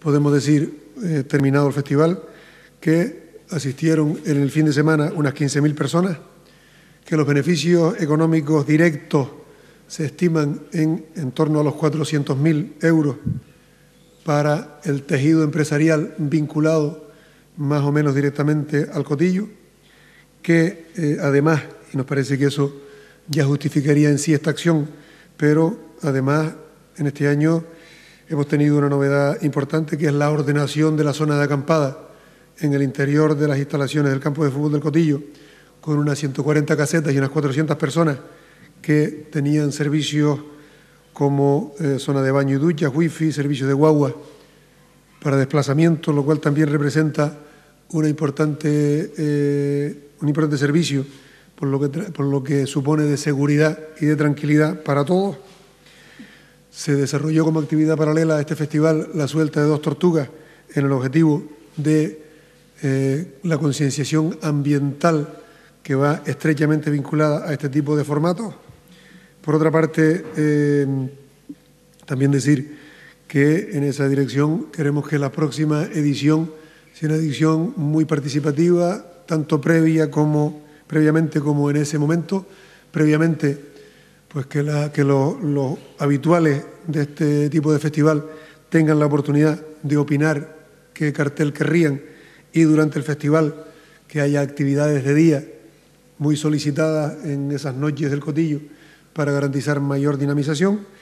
podemos decir, eh, terminado el festival, que asistieron en el fin de semana unas 15.000 personas, que los beneficios económicos directos se estiman en, en torno a los 400.000 euros para el tejido empresarial vinculado más o menos directamente al cotillo, que eh, además, y nos parece que eso ya justificaría en sí esta acción, pero además en este año hemos tenido una novedad importante que es la ordenación de la zona de acampada en el interior de las instalaciones del campo de fútbol del Cotillo, con unas 140 casetas y unas 400 personas que tenían servicios como eh, zona de baño y ducha, wifi, servicios de guagua para desplazamiento, lo cual también representa importante, eh, un importante servicio por lo, que, por lo que supone de seguridad y de tranquilidad para todos se desarrolló como actividad paralela a este festival la suelta de dos tortugas en el objetivo de eh, la concienciación ambiental que va estrechamente vinculada a este tipo de formatos. Por otra parte, eh, también decir que en esa dirección queremos que la próxima edición sea una edición muy participativa, tanto previa como previamente como en ese momento. Previamente pues que, que los, los habituales de este tipo de festival tengan la oportunidad de opinar qué cartel querrían y durante el festival que haya actividades de día muy solicitadas en esas noches del cotillo para garantizar mayor dinamización